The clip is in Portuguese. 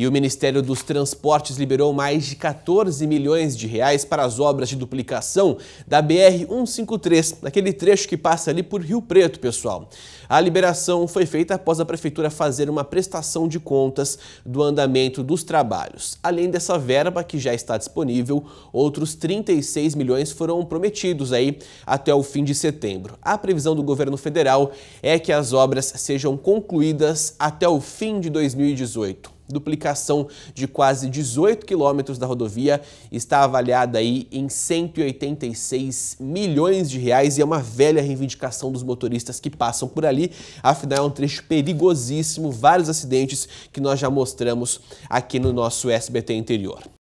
E o Ministério dos Transportes liberou mais de 14 milhões de reais para as obras de duplicação da BR-153, naquele trecho que passa ali por Rio Preto, pessoal. A liberação foi feita após a Prefeitura fazer uma prestação de contas do andamento dos trabalhos. Além dessa verba que já está disponível, outros 36 milhões foram prometidos aí até o fim de setembro. A previsão do governo federal é que as obras sejam concluídas até o fim de 2018. Duplicação de quase 18 quilômetros da rodovia está avaliada aí em 186 milhões de reais e é uma velha reivindicação dos motoristas que passam por ali. Afinal, é um trecho perigosíssimo, vários acidentes que nós já mostramos aqui no nosso SBT interior.